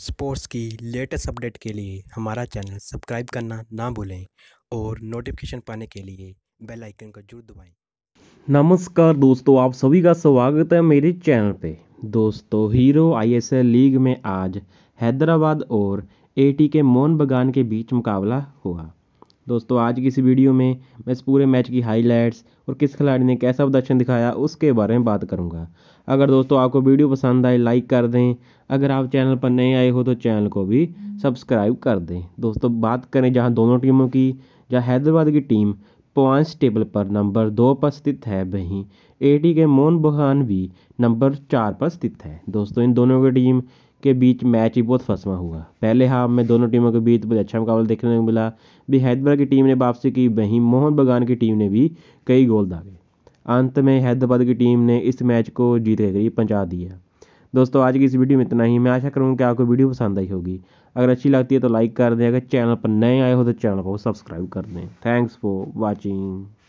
sports की latest update के लिए हमारा चैनल सब्सक्राइब करना ना भूलें और नोटिफिकेशन पाने के लिए बेल आइकन को जरूर दबाएं नमस्कार दोस्तों आप सभी का स्वागत है मेरे चैनल पे दोस्तों हीरो आईएसएल लीग में आज हैदराबाद और एटी के मोहन बगान के बीच मुकाबला हुआ दोस्तों आज की इस वीडियो में मैं इस पूरे मैच की हाइलाइट्स और किस खिलाड़ी ने कैसा प्रदर्शन दिखाया उसके बारे में बात करूंगा अगर दोस्तों आपको वीडियो पसंद आए लाइक कर दें अगर आप चैनल पर नए आए हो तो चैनल को भी सब्सक्राइब कर दें दोस्तों बात करें जहाँ दोनों टीमों की जहाँ हैदराबाद की टीम पॉइंट्स टेबल पर नंबर दो पर स्थित है वहीं एटी के मोहन बुहान भी नंबर चार पर स्थित है दोस्तों इन दोनों की टीम के बीच मैच ही बहुत फंसवा हुआ पहले हाफ में दोनों टीमों के बीच बहुत अच्छा मुकाबला देखने को मिला भी हैदराबाद की टीम ने वापसी की वहीं मोहन बगान की टीम ने भी कई गोल दागे अंत में हैदराबाद की टीम ने इस मैच को जीत के करीब पहुँचा दिया दोस्तों आज की इस वीडियो में इतना ही मैं आशा करूँगा कि आपको वीडियो पसंद आई होगी अगर अच्छी लगती है तो लाइक कर दें अगर चैनल पर नए आए हो तो चैनल को सब्सक्राइब कर दें थैंक्स फॉर वॉचिंग